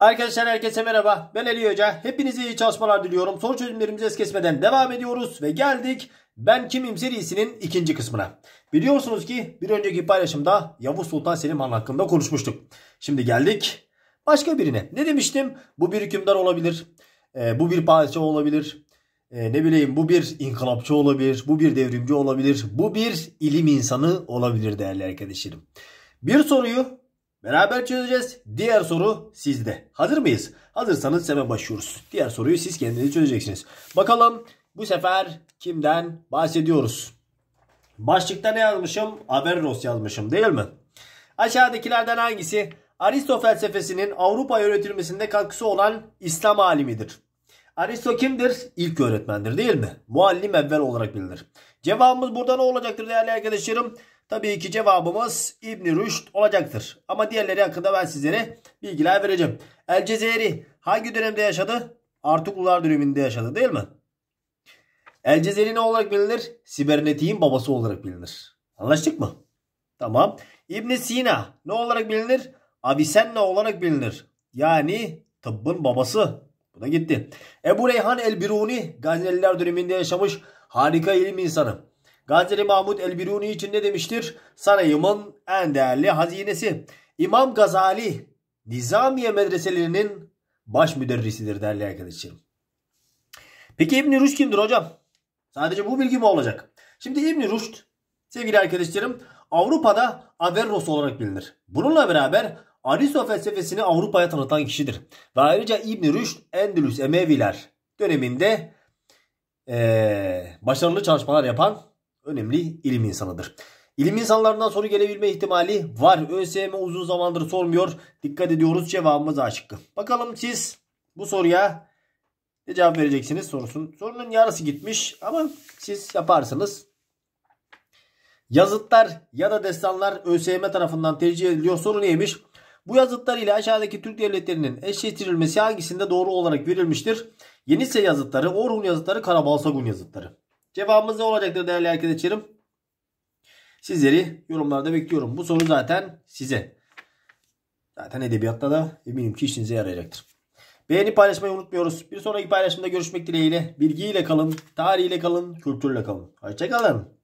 Arkadaşlar herkese merhaba. Ben Ali Hoca. Hepinize iyi çalışmalar diliyorum. Soru çözümlerimizi es kesmeden devam ediyoruz ve geldik Ben Kimim serisinin ikinci kısmına. Biliyorsunuz ki bir önceki paylaşımda Yavuz Sultan Selim Han hakkında konuşmuştuk. Şimdi geldik başka birine. Ne demiştim? Bu bir hükümdar olabilir. E, bu bir padişah olabilir. E, ne bileyim bu bir inkılapçı olabilir. Bu bir devrimci olabilir. Bu bir ilim insanı olabilir değerli arkadaşlarım. Bir soruyu Beraber çözeceğiz. Diğer soru sizde. Hazır mıyız? Hazırsanız hemen başlıyoruz. Diğer soruyu siz kendiniz çözeceksiniz. Bakalım bu sefer kimden bahsediyoruz? Başlıkta ne yazmışım? Averroes yazmışım değil mi? Aşağıdakilerden hangisi Aristo felsefesinin Avrupa öğretilmesinde katkısı olan İslam alimidir? Aristo kimdir? İlk öğretmendir değil mi? Muallim evvel olarak bilinir. Cevabımız burada ne olacaktır değerli arkadaşlarım? Tabii ki cevabımız İbn Rüşd olacaktır. Ama diğerleri hakkında ben sizlere bilgiler vereceğim. El Cezeri hangi dönemde yaşadı? Artuklular döneminde yaşadı değil mi? El Cezeri ne olarak bilinir? Sibernetiğin babası olarak bilinir. Anlaştık mı? Tamam. İbn Sina ne olarak bilinir? Avicenna olarak bilinir. Yani tıbbın babası. Bu da gitti. Ebu Reyhan el-Biruni Gazneliler döneminde yaşamış harika ilim insanı. Gazneli Mahmud Elbiruni için ne demiştir? Sarayımın en değerli hazinesi. İmam Gazali Nizamiye medreselerinin baş müderrisidir değerli arkadaşlarım. Peki İbn Rüşd kimdir hocam? Sadece bu bilgi mi olacak? Şimdi İbn Rüşd sevgili arkadaşlarım Avrupa'da Averroes olarak bilinir. Bununla beraber Aristo felsefesini Avrupa'ya tanıtan kişidir. Ve ayrıca İbn Rüşd Endülüs Emeviler döneminde ee, başarılı çalışmalar yapan önemli ilim insanıdır. İlim insanlarından soru gelebilme ihtimali var. ÖSYM uzun zamandır sormuyor. Dikkat ediyoruz cevabımız açık. Bakalım siz bu soruya ne cevap vereceksiniz sorusun. Sorunun yarısı gitmiş ama siz yaparsınız. Yazıtlar ya da destanlar ÖSYM tarafından tercih ediliyor. Soru neymiş? Bu yazıtlar ile aşağıdaki Türk devletlerinin eşleştirilmesi hangisinde doğru olarak verilmiştir? Yenise yazıtları, Orhun yazıtları, Karabalsagun yazıtları. Cevabımız ne olacaktır değerli arkadaşlarım? Sizleri yorumlarda bekliyorum. Bu soru zaten size. Zaten edebiyatta da eminim ki işinize yarayacaktır. Beğeni paylaşmayı unutmuyoruz. Bir sonraki paylaşımda görüşmek dileğiyle. Bilgiyle kalın, tarihiyle kalın, kültürle kalın. Hoşçakalın.